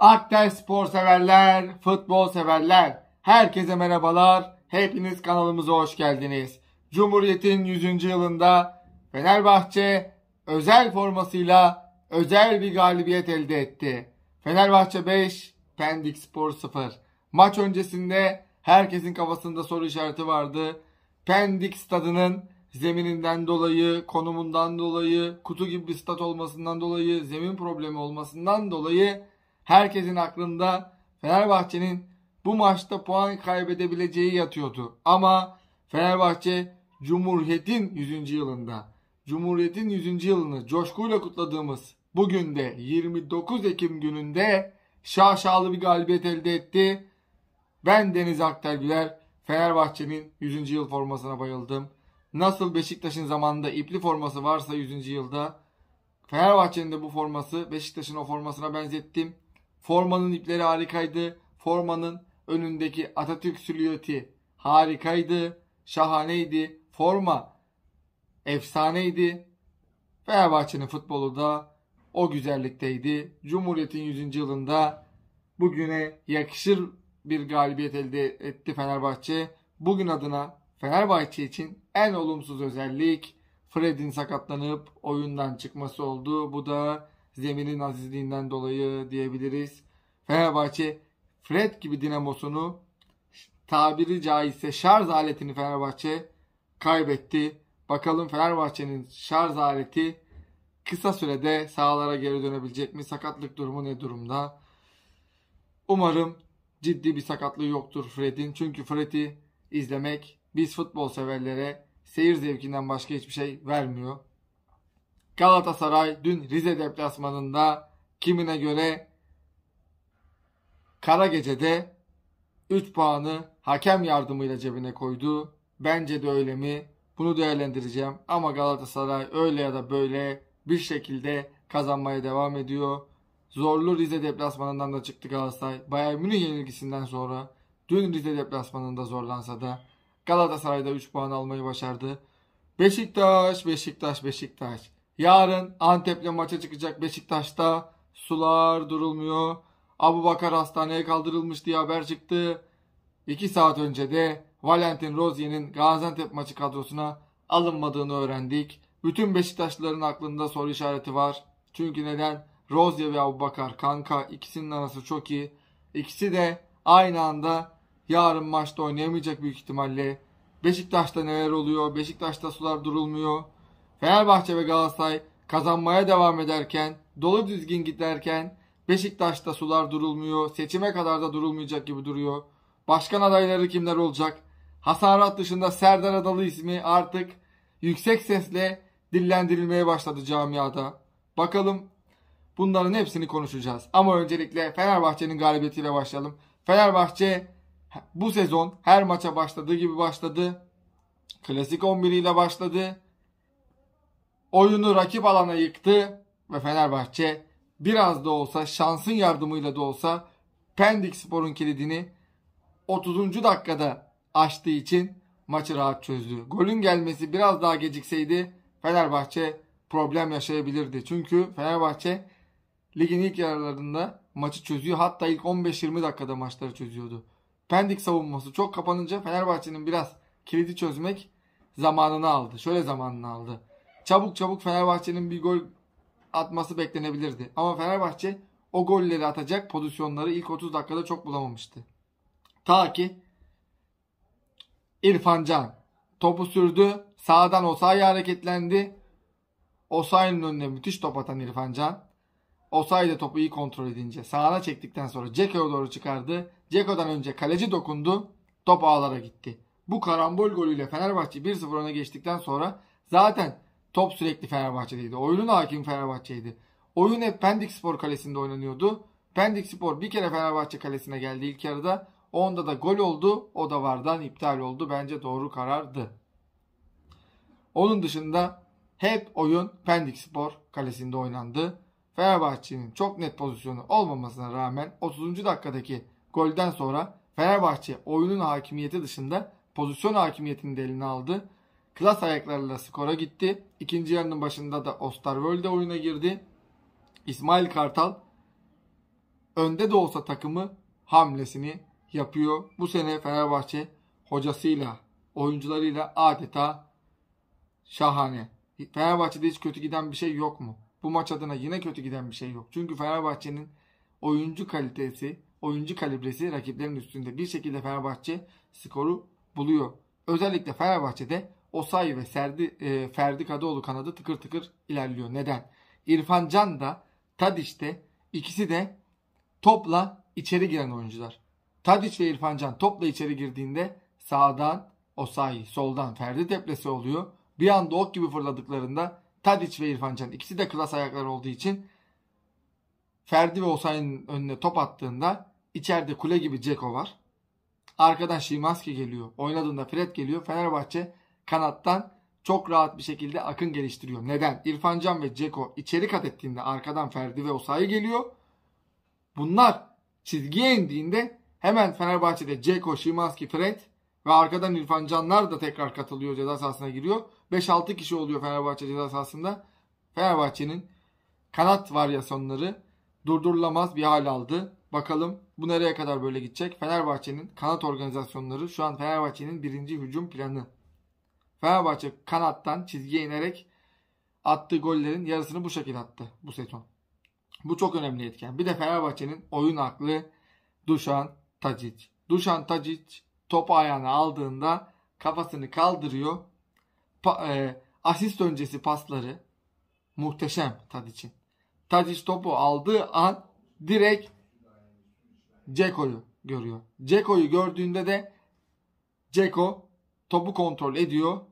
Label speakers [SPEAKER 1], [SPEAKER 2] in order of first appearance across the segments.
[SPEAKER 1] Aktel spor severler, futbol severler, herkese merhabalar. Hepiniz kanalımıza hoş geldiniz. Cumhuriyet'in 100. yılında Fenerbahçe özel formasıyla özel bir galibiyet elde etti. Fenerbahçe 5, Pendik Spor 0. Maç öncesinde herkesin kafasında soru işareti vardı. Pendik stadının zemininden dolayı, konumundan dolayı, kutu gibi bir stat olmasından dolayı, zemin problemi olmasından dolayı Herkesin aklında Fenerbahçe'nin bu maçta puan kaybedebileceği yatıyordu. Ama Fenerbahçe Cumhuriyet'in 100. yılında, Cumhuriyet'in 100. yılını coşkuyla kutladığımız bugün de 29 Ekim gününde şaşalı bir galibiyet elde etti. Ben Deniz Aktelgüler Fenerbahçe'nin 100. yıl formasına bayıldım. Nasıl Beşiktaş'ın zamanında ipli forması varsa 100. yılda Fenerbahçe'nin de bu forması Beşiktaş'ın o formasına benzettim. Formanın ipleri harikaydı. Formanın önündeki Atatürk silüeti harikaydı. Şahaneydi. Forma efsaneydi. Fenerbahçe'nin futbolu da o güzellikteydi. Cumhuriyet'in 100. yılında bugüne yakışır bir galibiyet elde etti Fenerbahçe. Bugün adına Fenerbahçe için en olumsuz özellik Fred'in sakatlanıp oyundan çıkması oldu. Bu da zeminin azizliğinden dolayı diyebiliriz. Fenerbahçe Fred gibi dinamosunu tabiri caizse şarj aletini Fenerbahçe kaybetti. Bakalım Fenerbahçe'nin şarj aleti kısa sürede sahalara geri dönebilecek mi? Sakatlık durumu ne durumda? Umarım ciddi bir sakatlığı yoktur Fred'in. Çünkü Fred'i izlemek biz futbol severlere seyir zevkinden başka hiçbir şey vermiyor. Galatasaray dün Rize deplasmanında kimine göre kara gecede 3 puanı hakem yardımıyla cebine koydu. Bence de öyle mi? Bunu değerlendireceğim ama Galatasaray öyle ya da böyle bir şekilde kazanmaya devam ediyor. Zorlu Rize deplasmanından da çıktı Galatasaray. Bayern Münih yenilgisinden sonra dün Rize deplasmanında zorlansa da Galatasaray'da 3 puan almayı başardı. Beşiktaş, Beşiktaş, Beşiktaş. Yarın Antep'le maça çıkacak Beşiktaş'ta sular durulmuyor. Abu Bakar hastaneye kaldırılmış diye haber çıktı. 2 saat önce de Valentin Rozier'in Gaziantep maçı kadrosuna alınmadığını öğrendik. Bütün Beşiktaşlıların aklında soru işareti var. Çünkü neden? Rozier ve Abu Bakar kanka ikisinin arası çok iyi. İkisi de aynı anda yarın maçta oynayamayacak büyük ihtimalle. Beşiktaş'ta neler oluyor? Beşiktaş'ta sular durulmuyor. Fenerbahçe ve Galatasaray kazanmaya devam ederken, dolu düzgün giderken Beşiktaş'ta sular durulmuyor. Seçime kadar da durulmayacak gibi duruyor. Başkan adayları kimler olacak? Hasan Hasarat dışında Serdar Adalı ismi artık yüksek sesle dillendirilmeye başladı camiada. Bakalım bunların hepsini konuşacağız. Ama öncelikle Fenerbahçe'nin galibiyetiyle başlayalım. Fenerbahçe bu sezon her maça başladığı gibi başladı. Klasik 11 ile başladı oyunu rakip alana yıktı ve Fenerbahçe biraz da olsa şansın yardımıyla da olsa Pendik Spor'un kilidini 30. dakikada açtığı için maçı rahat çözdü. Golün gelmesi biraz daha gecikseydi Fenerbahçe problem yaşayabilirdi. Çünkü Fenerbahçe ligin ilk yarılarında maçı çözüyor. Hatta ilk 15-20 dakikada maçları çözüyordu. Pendik savunması çok kapanınca Fenerbahçe'nin biraz kilidi çözmek zamanını aldı. Şöyle zamanını aldı çabuk çabuk Fenerbahçe'nin bir gol atması beklenebilirdi. Ama Fenerbahçe o golleri atacak pozisyonları ilk 30 dakikada çok bulamamıştı. Ta ki İrfan Can topu sürdü. Sağdan Osayi hareketlendi. Osayi'nin önüne müthiş top atan İrfan Can. Osayi de topu iyi kontrol edince sağına çektikten sonra Ceko'ya doğru çıkardı. Ceko'dan önce kaleci dokundu. Top ağlara gitti. Bu karambol golüyle Fenerbahçe 1-0 öne geçtikten sonra zaten Top sürekli Fenerbahçe'deydi. Oyunun hakim Fenerbahçe'ydi. Oyun hep Pendik Spor kalesinde oynanıyordu. Pendik Spor bir kere Fenerbahçe kalesine geldi ilk yarıda. Onda da gol oldu. O da vardan iptal oldu. Bence doğru karardı. Onun dışında hep oyun Pendik Spor kalesinde oynandı. Fenerbahçe'nin çok net pozisyonu olmamasına rağmen 30. dakikadaki golden sonra Fenerbahçe oyunun hakimiyeti dışında pozisyon hakimiyetini de eline aldı klas ayaklarıyla skora gitti. İkinci yarının başında da Osterwolde oyuna girdi. İsmail Kartal önde de olsa takımı hamlesini yapıyor. Bu sene Fenerbahçe hocasıyla, oyuncularıyla adeta şahane. Fenerbahçe'de hiç kötü giden bir şey yok mu? Bu maç adına yine kötü giden bir şey yok. Çünkü Fenerbahçe'nin oyuncu kalitesi, oyuncu kalibresi rakiplerin üstünde. Bir şekilde Fenerbahçe skoru buluyor. Özellikle Fenerbahçe'de Osay ve Serdi, e, Ferdi Kadıoğlu kanadı tıkır tıkır ilerliyor. Neden? İrfan Can da Tadiç de ikisi de topla içeri giren oyuncular. Tadiç ve İrfan Can topla içeri girdiğinde sağdan Osay, soldan Ferdi depresi oluyor. Bir anda ok gibi fırladıklarında Tadiç ve İrfan Can ikisi de klas ayaklar olduğu için Ferdi ve Osay'ın önüne top attığında içeride kule gibi Ceko var. Arkadan Şimanski geliyor. Oynadığında Fred geliyor. Fenerbahçe kanattan çok rahat bir şekilde akın geliştiriyor. Neden? İrfan Can ve Ceko içeri kat ettiğinde arkadan Ferdi ve Osayi geliyor. Bunlar çizgiye indiğinde hemen Fenerbahçe'de Ceko, Şimanski, Fred ve arkadan İrfan Canlar da tekrar katılıyor ceza sahasına giriyor. 5-6 kişi oluyor Fenerbahçe ceza sahasında. Fenerbahçe'nin kanat varyasyonları durdurulamaz bir hal aldı. Bakalım bu nereye kadar böyle gidecek? Fenerbahçe'nin kanat organizasyonları şu an Fenerbahçe'nin birinci hücum planı. Fenerbahçe kanattan çizgiye inerek attığı gollerin yarısını bu şekilde attı bu seton. Bu çok önemli etken. Bir de Fenerbahçe'nin oyun aklı Duşan Tadic. Duşan Tadic topu ayağına aldığında kafasını kaldırıyor. Pa, e, asist öncesi pasları muhteşem Tadic'in. Tadic topu aldığı an direkt Ceko'yu görüyor. Ceko'yu gördüğünde de Ceko topu kontrol ediyor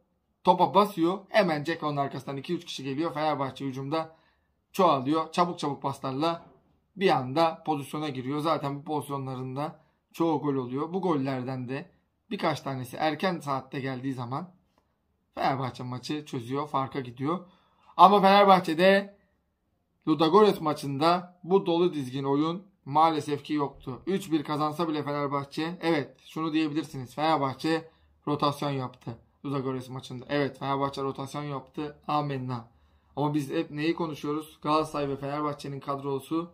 [SPEAKER 1] topa basıyor. Hemen Ceko'nun arkasından 2-3 kişi geliyor. Fenerbahçe hücumda çoğalıyor. Çabuk çabuk paslarla bir anda pozisyona giriyor. Zaten bu pozisyonlarında çoğu gol oluyor. Bu gollerden de birkaç tanesi erken saatte geldiği zaman Fenerbahçe maçı çözüyor. Farka gidiyor. Ama Fenerbahçe'de Ludogorets maçında bu dolu dizgin oyun maalesef ki yoktu. 3-1 kazansa bile Fenerbahçe evet şunu diyebilirsiniz. Fenerbahçe rotasyon yaptı. Ludogorets maçında. Evet Fenerbahçe rotasyon yaptı. Amenna. Ama biz hep neyi konuşuyoruz? Galatasaray ve Fenerbahçe'nin kadrosu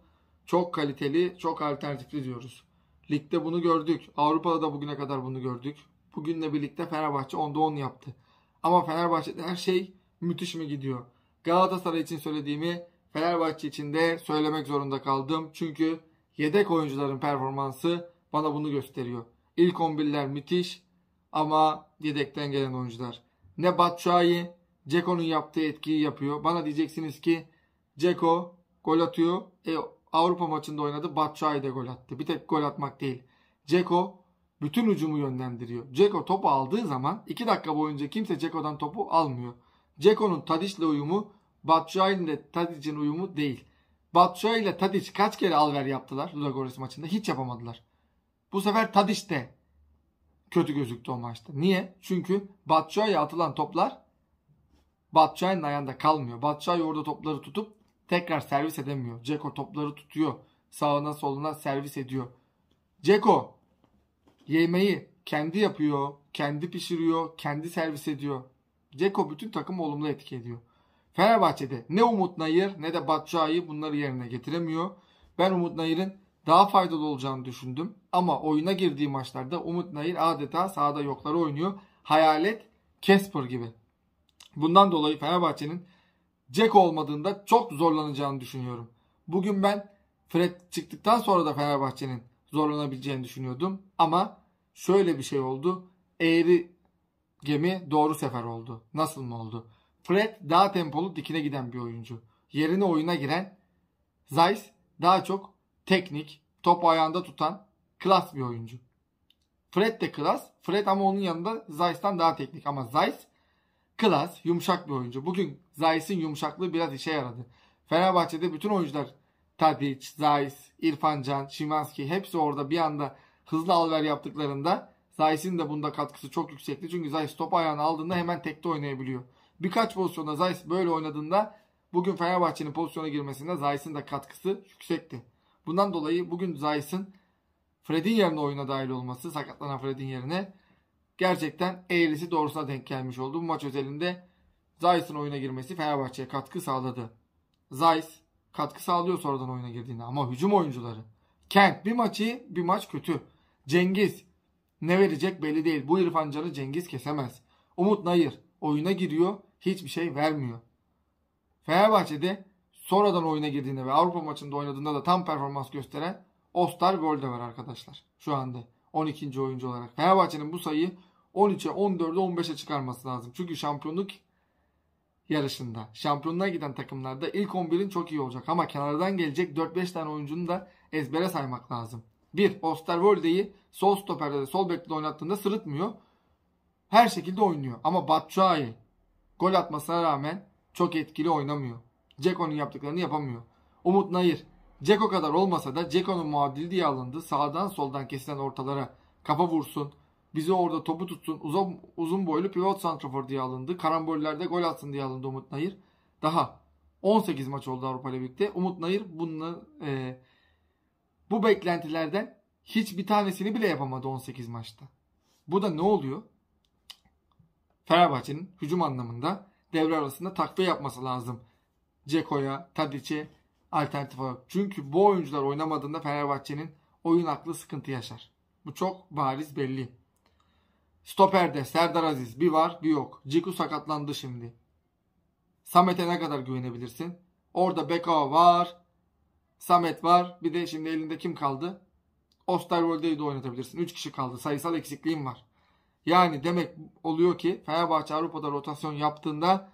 [SPEAKER 1] çok kaliteli, çok alternatifli diyoruz. Ligde bunu gördük. Avrupa'da da bugüne kadar bunu gördük. Bugünle birlikte Fenerbahçe 10'da 10 yaptı. Ama Fenerbahçe'de her şey müthiş mi gidiyor? Galatasaray için söylediğimi Fenerbahçe için de söylemek zorunda kaldım. Çünkü yedek oyuncuların performansı bana bunu gösteriyor. İlk 11'ler müthiş. Ama yedekten gelen oyuncular. Ne Batshuayi Ceko'nun yaptığı etkiyi yapıyor. Bana diyeceksiniz ki Ceko gol atıyor. E, Avrupa maçında oynadı. Batshuayi de gol attı. Bir tek gol atmak değil. Ceko bütün ucumu yönlendiriyor. Ceko topu aldığı zaman 2 dakika boyunca kimse Ceko'dan topu almıyor. Ceko'nun Tadic'le uyumu Batshuayi'nin de Tadic'in uyumu değil. Batshuayi ile Tadic kaç kere alver yaptılar Ludogorets maçında? Hiç yapamadılar. Bu sefer Tadic de kötü gözüktü o maçta. Niye? Çünkü Batçay'a atılan toplar Batçay'ın ayağında kalmıyor. Batçay orada topları tutup tekrar servis edemiyor. Ceko topları tutuyor. Sağına soluna servis ediyor. Ceko yemeği kendi yapıyor, kendi pişiriyor, kendi servis ediyor. Ceko bütün takımı olumlu etki ediyor. Fenerbahçe'de ne Umut Nayır ne de Batçay'ı bunları yerine getiremiyor. Ben Umut Nayır'ın daha faydalı olacağını düşündüm. Ama oyuna girdiği maçlarda Umut Nayir adeta sahada yokları oynuyor. Hayalet Casper gibi. Bundan dolayı Fenerbahçe'nin Jack olmadığında çok zorlanacağını düşünüyorum. Bugün ben Fred çıktıktan sonra da Fenerbahçe'nin zorlanabileceğini düşünüyordum. Ama şöyle bir şey oldu. Eğri gemi doğru sefer oldu. Nasıl mı oldu? Fred daha tempolu dikine giden bir oyuncu. Yerine oyuna giren Zeiss daha çok teknik, top ayağında tutan klas bir oyuncu. Fred de klas. Fred ama onun yanında Zayis'ten daha teknik ama Zayis klas, yumuşak bir oyuncu. Bugün Zayis'in yumuşaklığı biraz işe yaradı. Fenerbahçe'de bütün oyuncular Tadic, Zayis, İrfan Can, Şimanski hepsi orada bir anda hızlı alver yaptıklarında Zayis'in de bunda katkısı çok yüksekti. Çünkü Zayis top ayağını aldığında hemen tekte oynayabiliyor. Birkaç pozisyonda Zayis böyle oynadığında bugün Fenerbahçe'nin pozisyona girmesinde Zayis'in de katkısı yüksekti. Bundan dolayı bugün Zayis'in Fred'in yerine oyuna dahil olması, sakatlanan Fred'in yerine gerçekten eğrisi doğrusuna denk gelmiş oldu. Bu maç özelinde Zayis'in oyuna girmesi Fenerbahçe'ye katkı sağladı. Zayis katkı sağlıyor sonradan oyuna girdiğinde ama hücum oyuncuları. Kent bir maçı bir maç kötü. Cengiz ne verecek belli değil. Bu İrfan Can'ı Cengiz kesemez. Umut Nayır oyuna giriyor hiçbir şey vermiyor. Fenerbahçe'de sonradan oyuna girdiğinde ve Avrupa maçında oynadığında da tam performans gösteren Ostar golde var arkadaşlar. Şu anda 12. oyuncu olarak. Fenerbahçe'nin bu sayıyı 13'e, 14'e, 15'e çıkarması lazım. Çünkü şampiyonluk yarışında. Şampiyonluğa giden takımlarda ilk 11'in çok iyi olacak. Ama kenardan gelecek 4-5 tane oyuncunu da ezbere saymak lazım. 1. Osterwolde'yi sol stoperde de sol bekle oynattığında sırıtmıyor. Her şekilde oynuyor. Ama Batshuayi gol atmasına rağmen çok etkili oynamıyor. Ceko'nun yaptıklarını yapamıyor. Umut Nayır. Ceko kadar olmasa da Ceko'nun muadili diye alındı. Sağdan soldan kesilen ortalara kafa vursun. Bizi orada topu tutsun. Uzun, uzun boylu pivot santrafor diye alındı. Karambollerde gol atsın diye alındı Umut Nayır. Daha 18 maç oldu Avrupa ile birlikte. Umut Nayır bunu, e, bu beklentilerden hiçbir tanesini bile yapamadı 18 maçta. Bu da ne oluyor? Fenerbahçe'nin hücum anlamında devre arasında takviye yapması lazım. Ceko'ya, Tadic'e alternatif olarak. Çünkü bu oyuncular oynamadığında Fenerbahçe'nin oyun aklı sıkıntı yaşar. Bu çok bariz belli. Stoper'de Serdar Aziz bir var bir yok. Ciku sakatlandı şimdi. Samet'e ne kadar güvenebilirsin? Orada Beka var. Samet var. Bir de şimdi elinde kim kaldı? Osterwolde'yi de oynatabilirsin. 3 kişi kaldı. Sayısal eksikliğim var. Yani demek oluyor ki Fenerbahçe Avrupa'da rotasyon yaptığında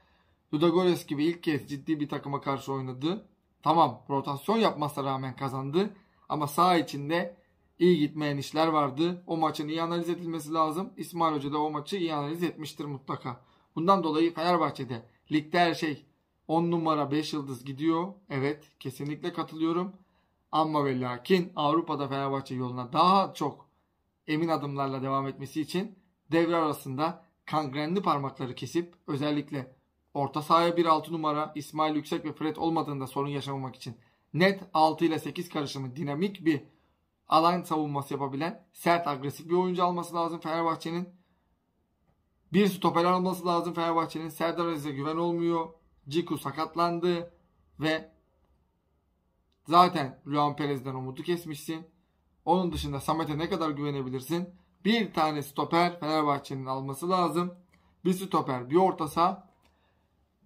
[SPEAKER 1] Ludogorets gibi ilk kez ciddi bir takıma karşı oynadı. Tamam rotasyon yapmasına rağmen kazandı ama saha içinde iyi gitmeyen işler vardı. O maçın iyi analiz edilmesi lazım. İsmail Hoca da o maçı iyi analiz etmiştir mutlaka. Bundan dolayı Fenerbahçe'de ligde her şey 10 numara 5 yıldız gidiyor. Evet kesinlikle katılıyorum. Ama ve lakin Avrupa'da Fenerbahçe yoluna daha çok emin adımlarla devam etmesi için devre arasında kangrenli parmakları kesip özellikle Orta sahaya 1-6 numara İsmail Yüksek ve Fred olmadığında sorun yaşamamak için net 6 ile 8 karışımı dinamik bir alan savunması yapabilen sert agresif bir oyuncu alması lazım Fenerbahçe'nin. Bir stoper alması lazım Fenerbahçe'nin. Serdar Aziz'e güven olmuyor. Ciku sakatlandı ve zaten Luan Perez'den umudu kesmişsin. Onun dışında Samet'e ne kadar güvenebilirsin? Bir tane stoper Fenerbahçe'nin alması lazım. Bir stoper, bir orta saha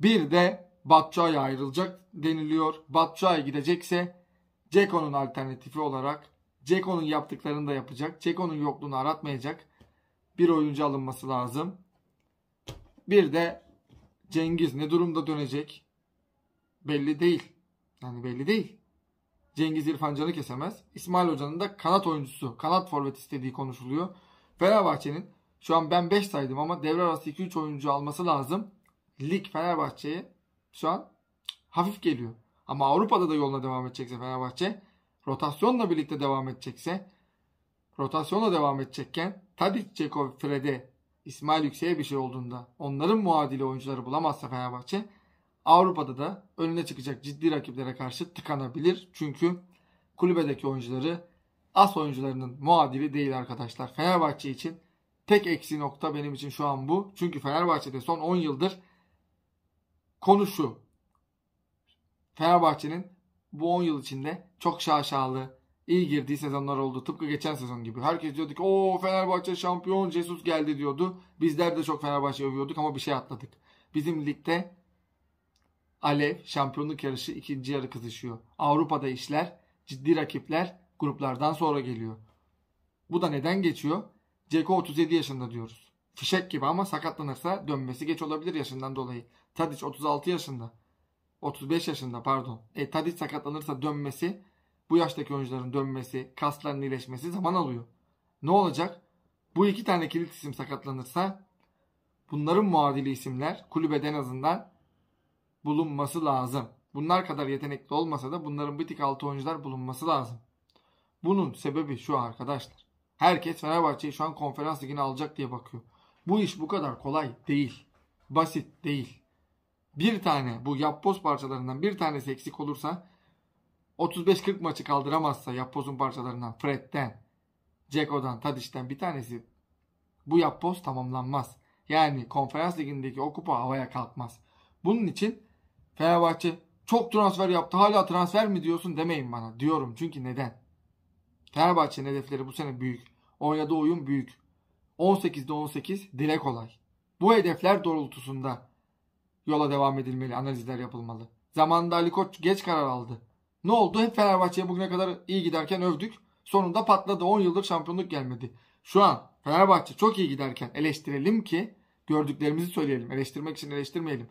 [SPEAKER 1] bir de Batçay ayrılacak deniliyor. Batçay gidecekse Ceko'nun alternatifi olarak Ceko'nun yaptıklarını da yapacak. Ceko'nun yokluğunu aratmayacak. Bir oyuncu alınması lazım. Bir de Cengiz ne durumda dönecek? Belli değil. Yani belli değil. Cengiz İrfancanı kesemez. İsmail Hoca'nın da kanat oyuncusu, kanat forvet istediği konuşuluyor. Fenerbahçe'nin şu an ben 5 saydım ama devre arası 2-3 oyuncu alması lazım lig Fenerbahçe'ye şu an hafif geliyor. Ama Avrupa'da da yoluna devam edecekse Fenerbahçe rotasyonla birlikte devam edecekse rotasyonla devam edecekken Tadic, Ceko, Fred'e İsmail Yüksek'e bir şey olduğunda onların muadili oyuncuları bulamazsa Fenerbahçe Avrupa'da da önüne çıkacak ciddi rakiplere karşı tıkanabilir. Çünkü kulübedeki oyuncuları as oyuncularının muadili değil arkadaşlar. Fenerbahçe için tek eksi nokta benim için şu an bu. Çünkü Fenerbahçe'de son 10 yıldır konusu Fenerbahçe'nin bu 10 yıl içinde çok şaşalı iyi girdiği sezonlar oldu. Tıpkı geçen sezon gibi. Herkes diyordu ki o Fenerbahçe şampiyon Jesus geldi diyordu. Bizler de çok Fenerbahçe övüyorduk ama bir şey atladık. Bizim ligde Alev şampiyonluk yarışı ikinci yarı kızışıyor. Avrupa'da işler ciddi rakipler gruplardan sonra geliyor. Bu da neden geçiyor? Ceko 37 yaşında diyoruz. Fişek gibi ama sakatlanırsa dönmesi geç olabilir yaşından dolayı. Tadic 36 yaşında. 35 yaşında pardon. E, Tadic sakatlanırsa dönmesi bu yaştaki oyuncuların dönmesi, kasların iyileşmesi zaman alıyor. Ne olacak? Bu iki tane kilit isim sakatlanırsa bunların muadili isimler kulübede en azından bulunması lazım. Bunlar kadar yetenekli olmasa da bunların bir tık altı oyuncular bulunması lazım. Bunun sebebi şu arkadaşlar. Herkes Fenerbahçe'yi şu an konferans ligine alacak diye bakıyor. Bu iş bu kadar kolay değil. Basit değil bir tane bu yapboz parçalarından bir tanesi eksik olursa 35-40 maçı kaldıramazsa yapbozun parçalarından Fred'den, Ceko'dan, Tadiş'ten bir tanesi bu yapboz tamamlanmaz. Yani konferans ligindeki o kupa havaya kalkmaz. Bunun için Fenerbahçe çok transfer yaptı hala transfer mi diyorsun demeyin bana. Diyorum çünkü neden? Fenerbahçe'nin hedefleri bu sene büyük. Oynadığı oyun büyük. 18'de 18 dile kolay. Bu hedefler doğrultusunda yola devam edilmeli, analizler yapılmalı. Zamanında Ali Koç geç karar aldı. Ne oldu? Hep Fenerbahçe'ye bugüne kadar iyi giderken övdük. Sonunda patladı. 10 yıldır şampiyonluk gelmedi. Şu an Fenerbahçe çok iyi giderken eleştirelim ki gördüklerimizi söyleyelim. Eleştirmek için eleştirmeyelim.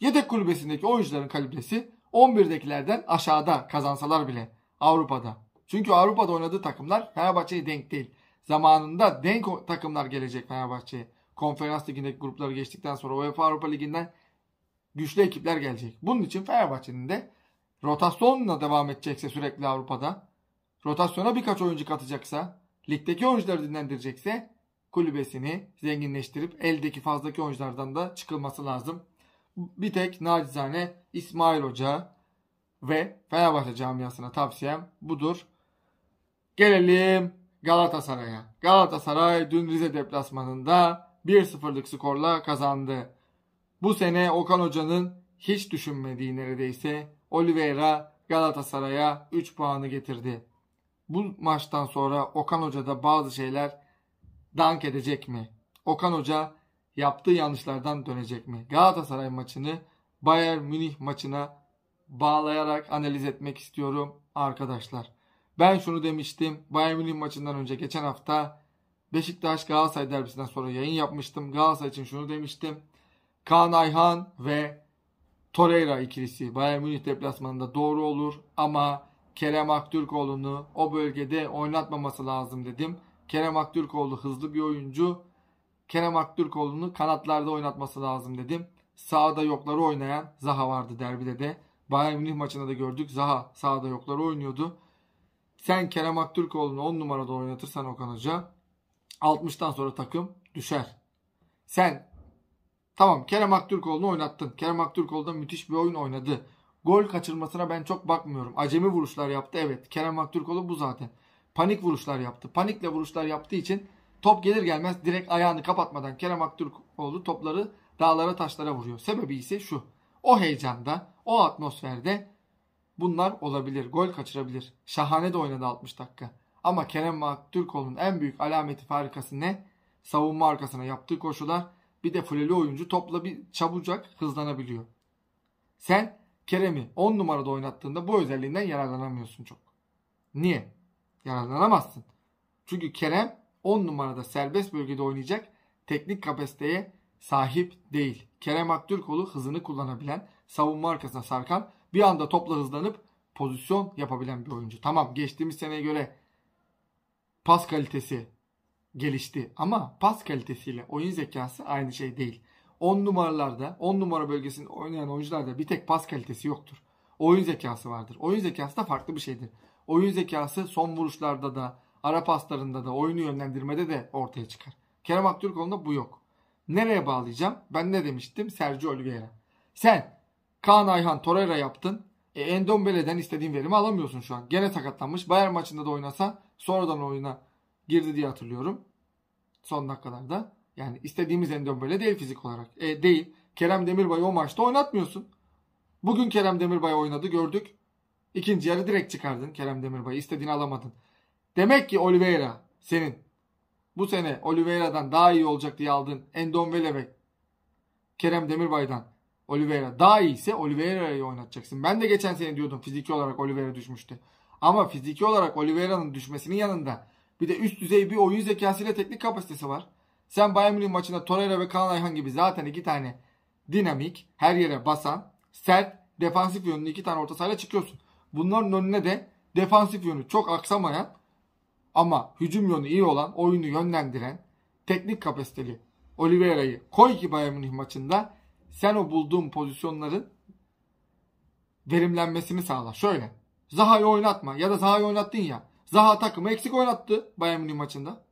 [SPEAKER 1] Yedek kulübesindeki oyuncuların kalibresi 11'dekilerden aşağıda kazansalar bile Avrupa'da. Çünkü Avrupa'da oynadığı takımlar Fenerbahçe'ye denk değil. Zamanında denk takımlar gelecek Fenerbahçe'ye. Konferans ligindeki grupları geçtikten sonra UEFA Avrupa Ligi'nden güçlü ekipler gelecek. Bunun için Fenerbahçe'nin de rotasyonla devam edecekse sürekli Avrupa'da, rotasyona birkaç oyuncu katacaksa, ligdeki oyuncuları dinlendirecekse kulübesini zenginleştirip eldeki fazlaki oyunculardan da çıkılması lazım. Bir tek nacizane İsmail Hoca ve Fenerbahçe camiasına tavsiyem budur. Gelelim Galatasaray'a. Galatasaray dün Rize deplasmanında 1-0'lık skorla kazandı. Bu sene Okan Hoca'nın hiç düşünmediği neredeyse Oliveira Galatasaray'a 3 puanı getirdi. Bu maçtan sonra Okan Hoca'da bazı şeyler dank edecek mi? Okan Hoca yaptığı yanlışlardan dönecek mi? Galatasaray maçını Bayern Münih maçına bağlayarak analiz etmek istiyorum arkadaşlar. Ben şunu demiştim. Bayern Münih maçından önce geçen hafta Beşiktaş Galatasaray derbisinden sonra yayın yapmıştım. Galatasaray için şunu demiştim. Kaan Ayhan ve Torreira ikilisi Bayern Münih deplasmanında doğru olur ama Kerem Aktürkoğlu'nu o bölgede oynatmaması lazım dedim. Kerem Aktürkoğlu hızlı bir oyuncu. Kerem Aktürkoğlu'nu kanatlarda oynatması lazım dedim. Sağda yokları oynayan Zaha vardı derbide de. Bayern Münih maçında da gördük. Zaha sağda yokları oynuyordu. Sen Kerem Aktürkoğlu'nu 10 numarada oynatırsan Okan Hoca 60'tan sonra takım düşer. Sen tamam Kerem Aktürkoğlu'nu oynattın. Kerem Aktürkoğlu da müthiş bir oyun oynadı. Gol kaçırmasına ben çok bakmıyorum. Acemi vuruşlar yaptı evet. Kerem Aktürkoğlu bu zaten. Panik vuruşlar yaptı. Panikle vuruşlar yaptığı için top gelir gelmez direkt ayağını kapatmadan Kerem Aktürkoğlu topları dağlara taşlara vuruyor. Sebebi ise şu. O heyecanda, o atmosferde bunlar olabilir. Gol kaçırabilir. Şahane de oynadı 60 dakika. Ama Kerem Aktürkoğlu'nun en büyük alameti farikası ne? Savunma arkasına yaptığı koşular bir de fuleli oyuncu topla bir çabucak hızlanabiliyor. Sen Kerem'i 10 numarada oynattığında bu özelliğinden yararlanamıyorsun çok. Niye? Yararlanamazsın. Çünkü Kerem 10 numarada serbest bölgede oynayacak teknik kapasiteye sahip değil. Kerem Aktürkoğlu hızını kullanabilen, savunma arkasına sarkan, bir anda topla hızlanıp pozisyon yapabilen bir oyuncu. Tamam geçtiğimiz seneye göre pas kalitesi gelişti ama pas kalitesiyle oyun zekası aynı şey değil. 10 numaralarda 10 numara bölgesinde oynayan oyuncularda bir tek pas kalitesi yoktur. Oyun zekası vardır. Oyun zekası da farklı bir şeydir. Oyun zekası son vuruşlarda da ara paslarında da oyunu yönlendirmede de ortaya çıkar. Kerem Aktürkoğlu'nda bu yok. Nereye bağlayacağım? Ben ne demiştim? Sergio Oliveira. Sen Kaan Ayhan Torreira yaptın. E, Endombele'den istediğin verimi alamıyorsun şu an. Gene takatlanmış. Bayern maçında da oynasa sonradan oyuna girdi diye hatırlıyorum. Son dakikalarda. Yani istediğimiz Endombele değil fizik olarak. E, değil. Kerem Demirbay'ı o maçta oynatmıyorsun. Bugün Kerem Demirbay oynadı gördük. İkinci yarı direkt çıkardın Kerem Demirbay'ı. İstediğini alamadın. Demek ki Oliveira senin bu sene Oliveira'dan daha iyi olacak diye aldın. Endombele ve Kerem Demirbay'dan Oliveira daha iyi ise Oliveira'yı oynatacaksın. Ben de geçen sene diyordum fiziki olarak Oliveira düşmüştü. Ama fiziki olarak Oliveira'nın düşmesinin yanında bir de üst düzey bir oyun zekasıyla teknik kapasitesi var. Sen Bayern Münih maçında Torreira ve Kaan Ayhan gibi zaten iki tane dinamik, her yere basan, sert, defansif yönlü iki tane orta sahayla çıkıyorsun. Bunların önüne de defansif yönü çok aksamayan ama hücum yönü iyi olan, oyunu yönlendiren, teknik kapasiteli Oliveira'yı koy ki Bayern Münih maçında sen o bulduğun pozisyonların verimlenmesini sağla. Şöyle. Zaha'yı oynatma ya da Zaha'yı oynattın ya. Zaha takımı eksik oynattı Bayern Münih maçında.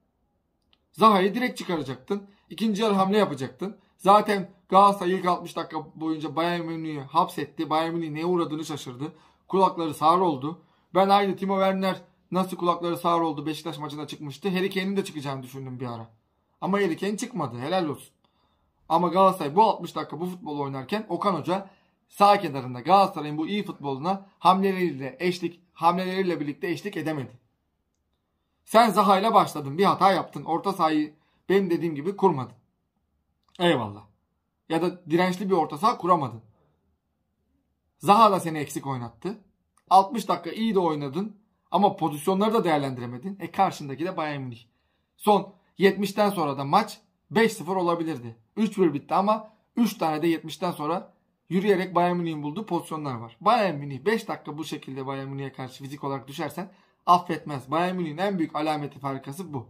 [SPEAKER 1] Zaha'yı direkt çıkaracaktın. İkinci yarı hamle yapacaktın. Zaten Galatasaray ilk 60 dakika boyunca Bayern Münih'i hapsetti. Bayern Münih neye uğradığını şaşırdı. Kulakları sağır oldu. Ben aynı Timo Werner nasıl kulakları sağır oldu Beşiktaş maçına çıkmıştı. Harry Kane'in de çıkacağını düşündüm bir ara. Ama Harry Kane çıkmadı. Helal olsun. Ama Galatasaray bu 60 dakika bu futbol oynarken Okan Hoca sağ kenarında Galatasaray'ın bu iyi futboluna hamleleriyle eşlik hamleleriyle birlikte eşlik edemedi. Sen Zaha ile başladın. Bir hata yaptın. Orta sahayı benim dediğim gibi kurmadın. Eyvallah. Ya da dirençli bir orta saha kuramadın. Zaha da seni eksik oynattı. 60 dakika iyi de oynadın. Ama pozisyonları da değerlendiremedin. E karşındaki de Bayern Münih. Son 70'ten sonra da maç 5-0 olabilirdi. 3-1 bitti ama 3 tane de 70'ten sonra yürüyerek Bayern Münih'in bulduğu pozisyonlar var. Bayern Münih 5 dakika bu şekilde Bayern Münih'e karşı fizik olarak düşersen affetmez. Bayern Münih'in en büyük alameti farikası bu.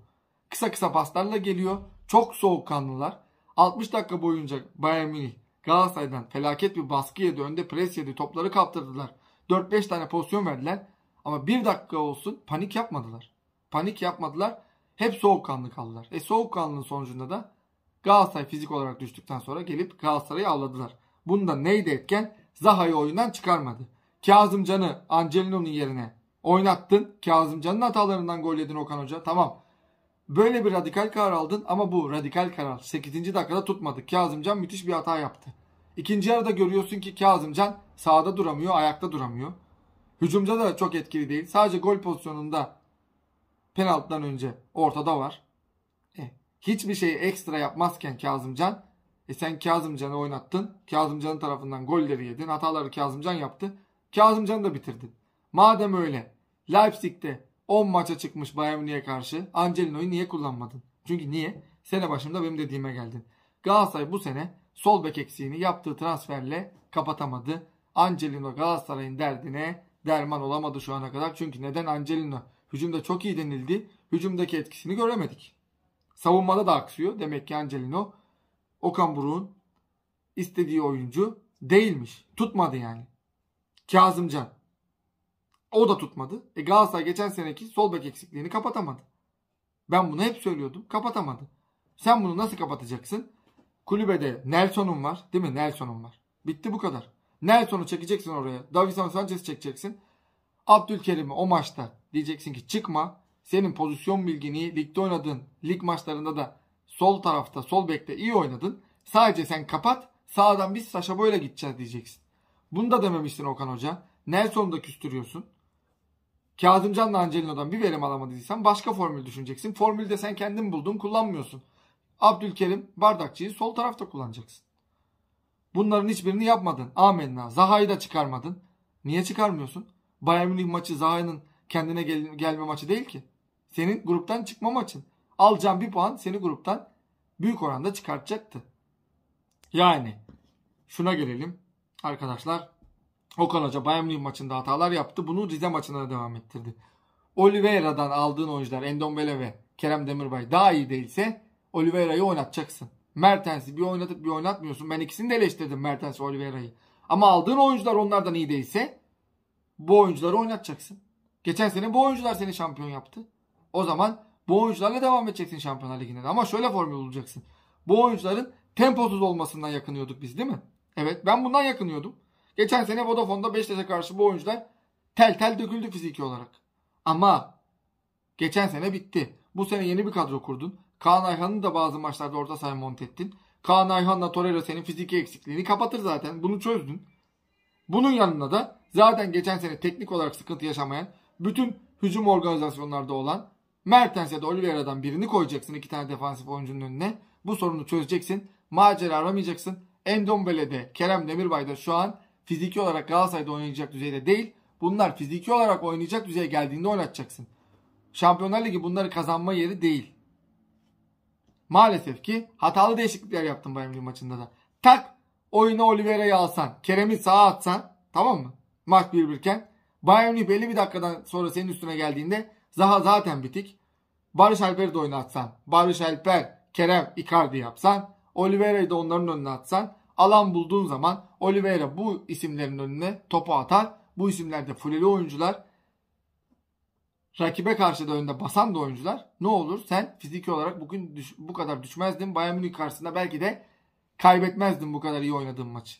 [SPEAKER 1] Kısa kısa paslarla geliyor. Çok soğukkanlılar. 60 dakika boyunca Bayern Münih Galatasaray'dan felaket bir baskı yedi. Önde pres yedi. Topları kaptırdılar. 4-5 tane pozisyon verdiler. Ama bir dakika olsun panik yapmadılar. Panik yapmadılar. Hep soğukkanlı kaldılar. E soğukkanlının sonucunda da Galatasaray fizik olarak düştükten sonra gelip Galatasaray'ı avladılar. Bunda neydi etken? Zaha'yı oyundan çıkarmadı. Kazımcan'ı Angelino'nun yerine oynattın. Kazımcan'ın hatalarından gol yedin Okan Hoca. Tamam. Böyle bir radikal karar aldın ama bu radikal karar 8. dakikada tutmadı. Kazımcan müthiş bir hata yaptı. İkinci yarıda görüyorsun ki Kazımcan sağda duramıyor, ayakta duramıyor. Hücumda da çok etkili değil. Sadece gol pozisyonunda penaltıdan önce ortada var. Hiçbir şeyi ekstra yapmazken Kazımcan e sen Kazımcan'ı oynattın. Kazımcan'ın tarafından golleri yedin. Hataları Kazımcan yaptı. Kazımcan'ı da bitirdin. Madem öyle Leipzig'te 10 maça çıkmış Bayern Münih'e karşı Angelino'yu niye kullanmadın? Çünkü niye? Sene başında benim dediğime geldin. Galatasaray bu sene sol bek eksiğini yaptığı transferle kapatamadı. Angelino Galatasaray'ın derdine derman olamadı şu ana kadar. Çünkü neden Angelino? Hücumda çok iyi denildi. Hücumdaki etkisini göremedik. Savunmada da aksıyor. Demek ki Angelino Okan Buruk'un istediği oyuncu değilmiş. Tutmadı yani. Kazımcan. O da tutmadı. E Galatasaray geçen seneki sol bek eksikliğini kapatamadı. Ben bunu hep söylüyordum. Kapatamadı. Sen bunu nasıl kapatacaksın? Kulübede Nelson'un var. Değil mi? Nelson'un var. Bitti bu kadar. Nelson'u çekeceksin oraya. Davison Sanchez çekeceksin. Abdülkerim'i o maçta diyeceksin ki çıkma. Senin pozisyon bilgin iyi. Ligde oynadın. Lig maçlarında da sol tarafta sol bekte iyi oynadın. Sadece sen kapat. Sağdan biz Saşa böyle gideceğiz diyeceksin. Bunu da dememişsin Okan Hoca. Nelson'u da küstürüyorsun. Kazımcan'la Angelino'dan bir verim alamadıysan başka formül düşüneceksin. Formülü de sen kendin buldun kullanmıyorsun. Abdülkerim Bardakçı'yı sol tarafta kullanacaksın. Bunların hiçbirini yapmadın. Amenna. Zaha'yı da çıkarmadın. Niye çıkarmıyorsun? Bayern Münih maçı Zaha'nın kendine gel gelme maçı değil ki senin gruptan çıkma maçın. Alacağın bir puan seni gruptan büyük oranda çıkartacaktı. Yani şuna gelelim arkadaşlar. Okan Hoca Bayern Münih maçında hatalar yaptı. Bunu Rize maçına da devam ettirdi. Oliveira'dan aldığın oyuncular Endombele ve Kerem Demirbay daha iyi değilse Oliveira'yı oynatacaksın. Mertens'i bir oynatıp bir oynatmıyorsun. Ben ikisini de eleştirdim Mertens Oliveira'yı. Ama aldığın oyuncular onlardan iyi değilse bu oyuncuları oynatacaksın. Geçen sene bu oyuncular seni şampiyon yaptı o zaman bu oyuncularla devam edeceksin Şampiyonlar Ligi'nde. Ama şöyle formül bulacaksın. Bu oyuncuların temposuz olmasından yakınıyorduk biz değil mi? Evet ben bundan yakınıyordum. Geçen sene Vodafone'da Beşiktaş'a karşı bu oyuncular tel tel döküldü fiziki olarak. Ama geçen sene bitti. Bu sene yeni bir kadro kurdun. Kaan Ayhan'ı da bazı maçlarda orta sahaya monte ettin. Kaan Ayhan'la Torreira senin fiziki eksikliğini kapatır zaten. Bunu çözdün. Bunun yanında da zaten geçen sene teknik olarak sıkıntı yaşamayan bütün hücum organizasyonlarda olan Mertens ya da Oliveira'dan birini koyacaksın iki tane defansif oyuncunun önüne. Bu sorunu çözeceksin. Macera aramayacaksın. Endombele de Kerem Demirbay da şu an fiziki olarak Galatasaray'da oynayacak düzeyde değil. Bunlar fiziki olarak oynayacak düzeye geldiğinde oynatacaksın. Şampiyonlar Ligi bunları kazanma yeri değil. Maalesef ki hatalı değişiklikler yaptım Bayern Münih maçında da. Tak oyuna Oliveira'yı alsan, Kerem'i sağa atsan tamam mı? Maç 1-1 Bayern Münih belli bir dakikadan sonra senin üstüne geldiğinde Zaha zaten bitik. Barış Alper'i de oynatsan. Barış Alper, Kerem, Icardi yapsan. Oliveira'yı da onların önüne atsan. Alan bulduğun zaman Oliveira bu isimlerin önüne topu atar. Bu isimlerde fuleli oyuncular. Rakibe karşı da önde basan da oyuncular. Ne olur sen fiziki olarak bugün düş, bu kadar düşmezdin. Bayern Münih karşısında belki de kaybetmezdin bu kadar iyi oynadığın maçı.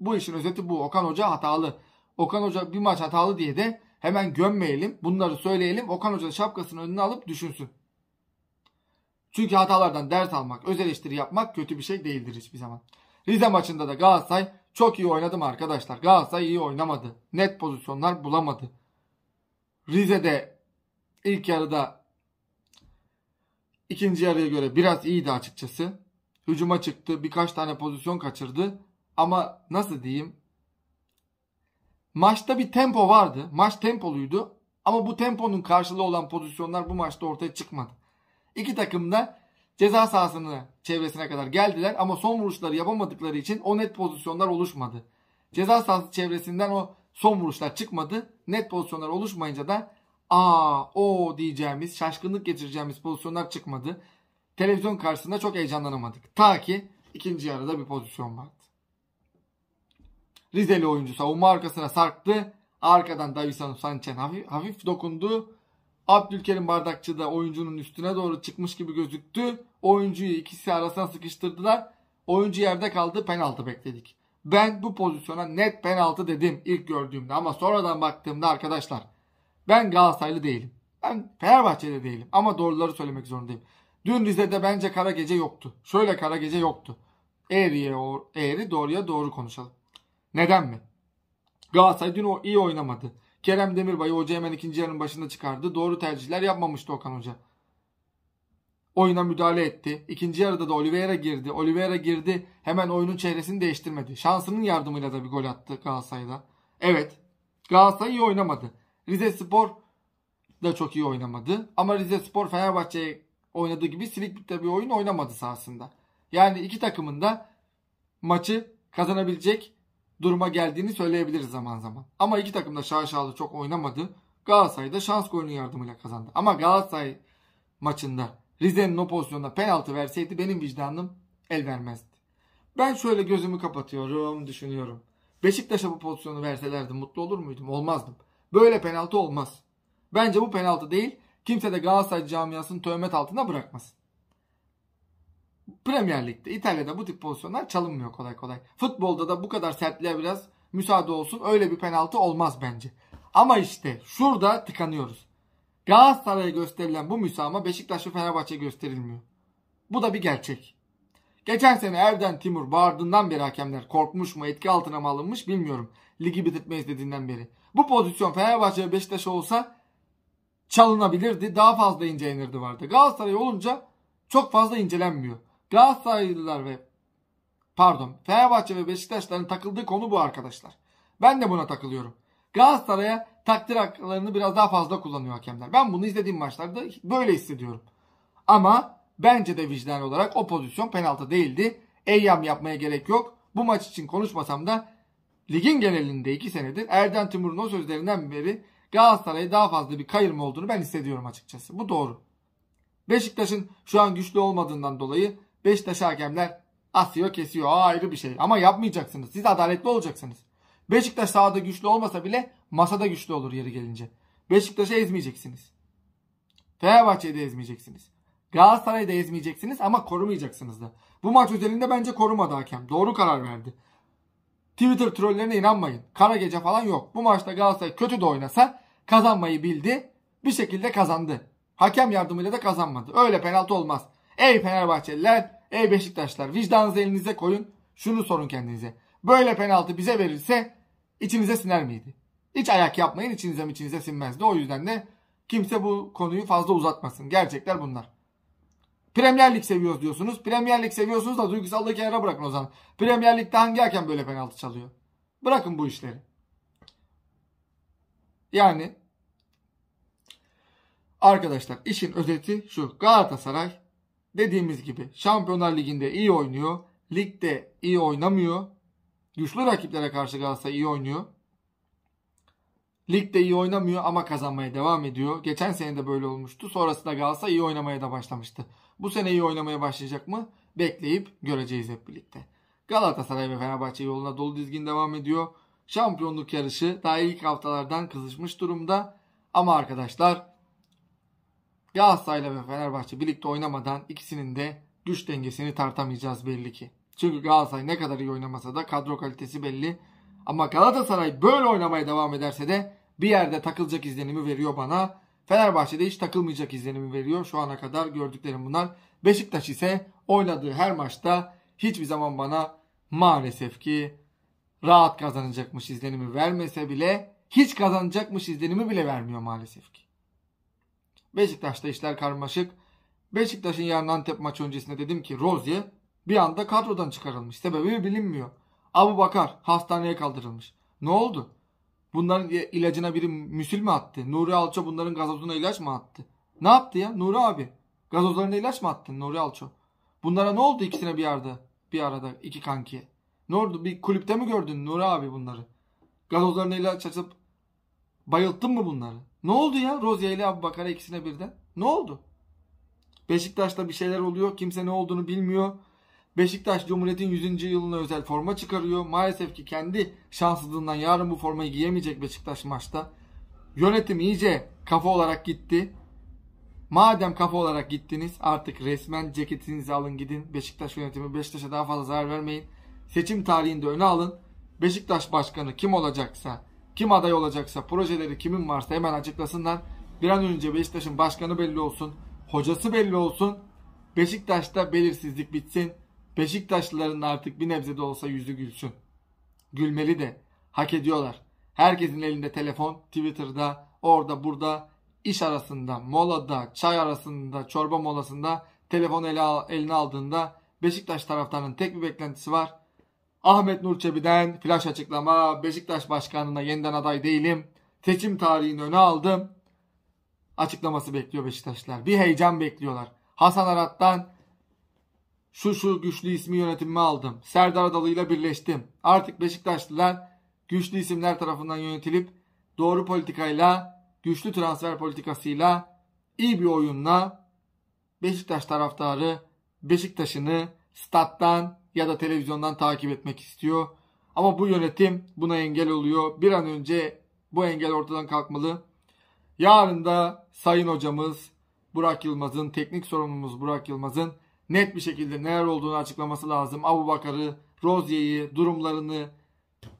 [SPEAKER 1] Bu işin özeti bu. Okan Hoca hatalı. Okan Hoca bir maç hatalı diye de Hemen gömmeyelim. Bunları söyleyelim. Okan Hoca'nın şapkasını önüne alıp düşünsün. Çünkü hatalardan ders almak, öz eleştiri yapmak kötü bir şey değildir hiçbir zaman. Rize maçında da Galatasaray çok iyi oynadı mı arkadaşlar? Galatasaray iyi oynamadı. Net pozisyonlar bulamadı. Rize'de ilk yarıda ikinci yarıya göre biraz iyiydi açıkçası. Hücuma çıktı, birkaç tane pozisyon kaçırdı. Ama nasıl diyeyim? maçta bir tempo vardı. Maç tempoluydu. Ama bu temponun karşılığı olan pozisyonlar bu maçta ortaya çıkmadı. İki takım da ceza sahasını çevresine kadar geldiler ama son vuruşları yapamadıkları için o net pozisyonlar oluşmadı. Ceza sahası çevresinden o son vuruşlar çıkmadı. Net pozisyonlar oluşmayınca da aa o diyeceğimiz şaşkınlık geçireceğimiz pozisyonlar çıkmadı. Televizyon karşısında çok heyecanlanamadık. Ta ki ikinci yarıda bir pozisyon var. Rizeli oyuncu savunma arkasına sarktı. Arkadan Davison Sanchez hafif, hafif dokundu. Abdülkerim Bardakçı da oyuncunun üstüne doğru çıkmış gibi gözüktü. Oyuncuyu ikisi arasına sıkıştırdılar. Oyuncu yerde kaldı penaltı bekledik. Ben bu pozisyona net penaltı dedim ilk gördüğümde ama sonradan baktığımda arkadaşlar ben Galatasaraylı değilim. Ben Fenerbahçe'de değilim ama doğruları söylemek zorundayım. Dün Rize'de bence kara gece yoktu. Şöyle kara gece yoktu. Eğriye eğri doğruya doğru konuşalım. Neden mi? Galatasaray dün o iyi oynamadı. Kerem Demirbay'ı hoca hemen ikinci yarının başında çıkardı. Doğru tercihler yapmamıştı Okan Hoca. Oyuna müdahale etti. İkinci yarıda da Oliveira girdi. Oliveira girdi. Hemen oyunun çeyresini değiştirmedi. Şansının yardımıyla da bir gol attı Galatasaray'da. Evet. Galatasaray iyi oynamadı. Rize Spor da çok iyi oynamadı. Ama Rize Spor Fenerbahçe'ye oynadığı gibi silik bir oyun oynamadı sahasında. Yani iki takımın da maçı kazanabilecek duruma geldiğini söyleyebiliriz zaman zaman. Ama iki takım da şaşalı çok oynamadı. Galatasaray da şans golünün yardımıyla kazandı. Ama Galatasaray maçında Rize'nin o pozisyonda penaltı verseydi benim vicdanım el vermezdi. Ben şöyle gözümü kapatıyorum, düşünüyorum. Beşiktaş'a bu pozisyonu verselerdi mutlu olur muydum? Olmazdım. Böyle penaltı olmaz. Bence bu penaltı değil. Kimse de Galatasaray camiasını tövmet altına bırakmasın. Premier Lig'de İtalya'da bu tip pozisyonlar çalınmıyor kolay kolay. Futbolda da bu kadar sertliğe biraz müsaade olsun. Öyle bir penaltı olmaz bence. Ama işte şurada tıkanıyoruz. Galatasaray'a gösterilen bu müsamaha Beşiktaş ve Fenerbahçe gösterilmiyor. Bu da bir gerçek. Geçen sene Erden Timur bağırdığından beri hakemler korkmuş mu etki altına mı alınmış bilmiyorum. Ligi bitirtmeyiz dediğinden beri. Bu pozisyon Fenerbahçe ve Beşiktaş olsa çalınabilirdi. Daha fazla incelenirdi inirdi vardı. Galatasaray olunca çok fazla incelenmiyor. Galatasaraylılar ve pardon Fenerbahçe ve Beşiktaşların takıldığı konu bu arkadaşlar. Ben de buna takılıyorum. Galatasaray'a takdir haklarını biraz daha fazla kullanıyor hakemler. Ben bunu izlediğim maçlarda böyle hissediyorum. Ama bence de vicdan olarak o pozisyon penaltı değildi. Eyyam yapmaya gerek yok. Bu maç için konuşmasam da ligin genelinde 2 senedir Erden Timur'un o sözlerinden beri Galatasaray'a daha fazla bir kayırma olduğunu ben hissediyorum açıkçası. Bu doğru. Beşiktaş'ın şu an güçlü olmadığından dolayı Beşiktaş hakemler asıyor kesiyor. Aa, ayrı bir şey. Ama yapmayacaksınız. Siz adaletli olacaksınız. Beşiktaş sahada güçlü olmasa bile masada güçlü olur yeri gelince. Beşiktaş'ı ezmeyeceksiniz. Fenerbahçe'yi de ezmeyeceksiniz. Galatasaray'ı da ezmeyeceksiniz ama korumayacaksınız da. Bu maç özelinde bence korumadı hakem. Doğru karar verdi. Twitter trollerine inanmayın. Kara gece falan yok. Bu maçta Galatasaray kötü de oynasa kazanmayı bildi. Bir şekilde kazandı. Hakem yardımıyla da kazanmadı. Öyle penaltı olmaz. Ey Fenerbahçeliler Ey Beşiktaşlar vicdanınızı elinize koyun. Şunu sorun kendinize. Böyle penaltı bize verirse içinize siner miydi? Hiç ayak yapmayın içinize içinize sinmezdi. O yüzden de kimse bu konuyu fazla uzatmasın. Gerçekler bunlar. Premier Lig seviyoruz diyorsunuz. Premier Lig seviyorsunuz da duygusallığı kenara bırakın o zaman. Premier Lig'de hangi hakem böyle penaltı çalıyor? Bırakın bu işleri. Yani arkadaşlar işin özeti şu. Galatasaray Dediğimiz gibi Şampiyonlar Ligi'nde iyi oynuyor. Ligde iyi oynamıyor. Güçlü rakiplere karşı Galatasaray iyi oynuyor. Ligde iyi oynamıyor ama kazanmaya devam ediyor. Geçen sene de böyle olmuştu. Sonrasında Galatasaray iyi oynamaya da başlamıştı. Bu sene iyi oynamaya başlayacak mı? Bekleyip göreceğiz hep birlikte. Galatasaray ve Fenerbahçe yoluna dolu dizgin devam ediyor. Şampiyonluk yarışı daha ilk haftalardan kızışmış durumda. Ama arkadaşlar Galatasaray'la ve Fenerbahçe birlikte oynamadan ikisinin de güç dengesini tartamayacağız belli ki. Çünkü Galatasaray ne kadar iyi oynamasa da kadro kalitesi belli. Ama Galatasaray böyle oynamaya devam ederse de bir yerde takılacak izlenimi veriyor bana. Fenerbahçe'de hiç takılmayacak izlenimi veriyor. Şu ana kadar gördüklerim bunlar. Beşiktaş ise oynadığı her maçta hiçbir zaman bana maalesef ki rahat kazanacakmış izlenimi vermese bile hiç kazanacakmış izlenimi bile vermiyor maalesef ki. Beşiktaş'ta işler karmaşık. Beşiktaş'ın yarın Antep maçı öncesinde dedim ki Rozier bir anda kadrodan çıkarılmış. Sebebi bilinmiyor. Abu Bakar hastaneye kaldırılmış. Ne oldu? Bunların ilacına biri müsil mi attı? Nuri Alço bunların gazozuna ilaç mı attı? Ne yaptı ya Nuri abi? Gazozlarına ilaç mı attın Nuri Alço? Bunlara ne oldu ikisine bir arada? Bir arada iki kanki? Ne oldu? Bir kulüpte mi gördün Nuri abi bunları? Gazozlarına ilaç açıp bayılttın mı bunları? Ne oldu ya Rozya ile Abu Bakar ikisine birden? Ne oldu? Beşiktaş'ta bir şeyler oluyor. Kimse ne olduğunu bilmiyor. Beşiktaş Cumhuriyet'in 100. yılına özel forma çıkarıyor. Maalesef ki kendi şanssızlığından yarın bu formayı giyemeyecek Beşiktaş maçta. Yönetim iyice kafa olarak gitti. Madem kafa olarak gittiniz artık resmen ceketinizi alın gidin. Beşiktaş yönetimi Beşiktaş'a daha fazla zarar vermeyin. Seçim tarihinde öne alın. Beşiktaş başkanı kim olacaksa kim aday olacaksa projeleri kimin varsa hemen açıklasınlar. Bir an önce Beşiktaş'ın başkanı belli olsun. Hocası belli olsun. Beşiktaş'ta belirsizlik bitsin. Beşiktaşlıların artık bir nebze de olsa yüzü gülsün. Gülmeli de. Hak ediyorlar. Herkesin elinde telefon, Twitter'da, orada burada, iş arasında, molada, çay arasında, çorba molasında telefon ele, eline aldığında Beşiktaş taraftarının tek bir beklentisi var Ahmet Nur Çebi'den flash açıklama. Beşiktaş başkanlığına yeniden aday değilim. Seçim tarihini öne aldım. Açıklaması bekliyor Beşiktaşlar. Bir heyecan bekliyorlar. Hasan Arat'tan şu şu güçlü ismi yönetimime aldım. Serdar Adalı ile birleştim. Artık Beşiktaşlılar güçlü isimler tarafından yönetilip doğru politikayla, güçlü transfer politikasıyla, iyi bir oyunla Beşiktaş taraftarı Beşiktaş'ını stat'tan ya da televizyondan takip etmek istiyor. Ama bu yönetim buna engel oluyor. Bir an önce bu engel ortadan kalkmalı. Yarın da sayın hocamız Burak Yılmaz'ın, teknik sorumlumuz Burak Yılmaz'ın net bir şekilde neler olduğunu açıklaması lazım. Abu Bakar'ı, Rozier'i, durumlarını,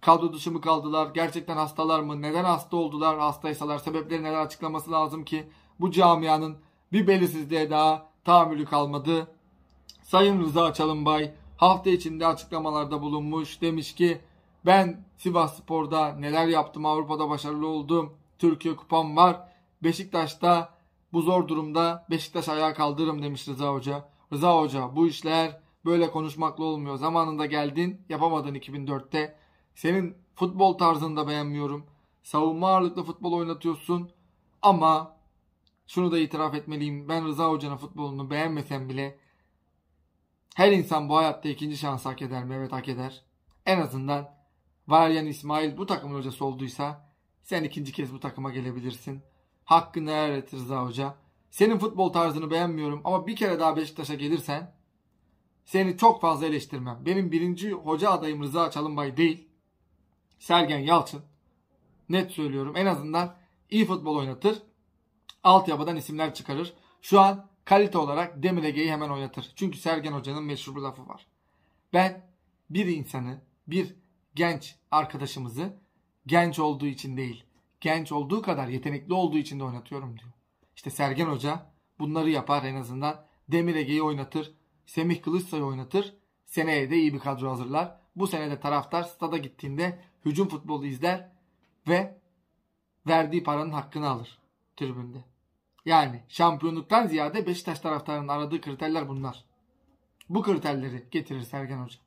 [SPEAKER 1] kadro dışı mı kaldılar, gerçekten hastalar mı, neden hasta oldular, hastaysalar sebepleri neler açıklaması lazım ki bu camianın bir belirsizliğe daha tahammülü kalmadı. Sayın Rıza Çalınbay hafta içinde açıklamalarda bulunmuş. Demiş ki ben Sivas Spor'da neler yaptım Avrupa'da başarılı oldum. Türkiye kupam var. Beşiktaş'ta bu zor durumda Beşiktaş ayağa kaldırırım demiş Rıza Hoca. Rıza Hoca bu işler böyle konuşmakla olmuyor. Zamanında geldin yapamadın 2004'te. Senin futbol tarzını da beğenmiyorum. Savunma ağırlıklı futbol oynatıyorsun. Ama şunu da itiraf etmeliyim. Ben Rıza Hoca'nın futbolunu beğenmesem bile her insan bu hayatta ikinci şans hak eder mi? Evet hak eder. En azından Valerian İsmail bu takımın hocası olduysa sen ikinci kez bu takıma gelebilirsin. Hakkını helal et Rıza Hoca. Senin futbol tarzını beğenmiyorum ama bir kere daha Beşiktaş'a gelirsen seni çok fazla eleştirmem. Benim birinci hoca adayım Rıza Çalınbay değil. Sergen Yalçın. Net söylüyorum. En azından iyi futbol oynatır. Altyapıdan isimler çıkarır. Şu an kalite olarak Demirege'yi hemen oynatır. Çünkü Sergen Hoca'nın meşhur bir lafı var. Ben bir insanı, bir genç arkadaşımızı genç olduğu için değil, genç olduğu kadar yetenekli olduğu için de oynatıyorum diyor. İşte Sergen Hoca bunları yapar en azından. Demirege'yi oynatır, Semih Kılıçsoy'u oynatır. Seneye de iyi bir kadro hazırlar. Bu sene de taraftar stada gittiğinde hücum futbolu izler ve verdiği paranın hakkını alır tribünde. Yani şampiyonluktan ziyade Beşiktaş taraftarının aradığı kriterler bunlar. Bu kriterleri getirir Sergen Hoca.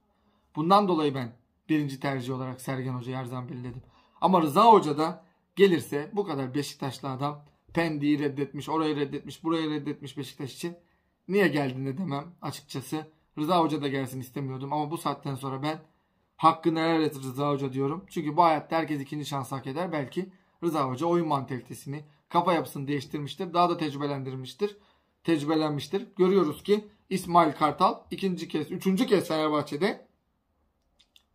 [SPEAKER 1] Bundan dolayı ben birinci tercih olarak Sergen Hoca'yı her zaman belirledim. Ama Rıza Hoca da gelirse bu kadar Beşiktaşlı adam Pendik'i reddetmiş, orayı reddetmiş, burayı reddetmiş Beşiktaş için. Niye geldiğini demem açıkçası. Rıza Hoca da gelsin istemiyordum ama bu saatten sonra ben hakkını helal et Rıza Hoca diyorum. Çünkü bu hayatta herkes ikinci şans hak eder. Belki Rıza Hoca oyun mantalitesini, kafa yapısını değiştirmiştir. Daha da tecrübelendirmiştir. Tecrübelenmiştir. Görüyoruz ki İsmail Kartal ikinci kez, üçüncü kez Fenerbahçe'de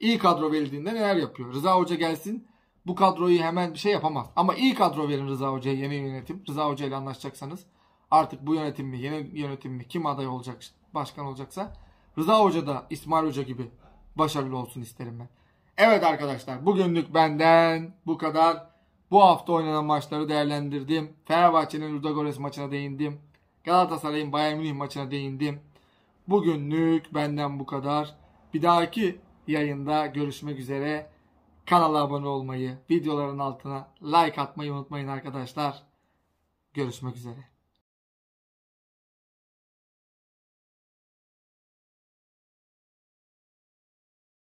[SPEAKER 1] iyi kadro verildiğinde neler yapıyor? Rıza Hoca gelsin bu kadroyu hemen bir şey yapamaz. Ama iyi kadro verin Rıza Hoca'ya yeni yönetim. Rıza Hoca ile anlaşacaksanız artık bu yönetim mi yeni yönetim mi kim aday olacak başkan olacaksa Rıza Hoca da İsmail Hoca gibi başarılı olsun isterim ben. Evet arkadaşlar bugünlük benden bu kadar. Bu hafta oynanan maçları değerlendirdim. Fenerbahçe'nin Ludogorets maçına değindim. Galatasaray'ın Bayern Münih maçına değindim. Bugünlük benden bu kadar. Bir dahaki yayında görüşmek üzere. Kanala abone olmayı, videoların altına like atmayı unutmayın arkadaşlar. Görüşmek üzere.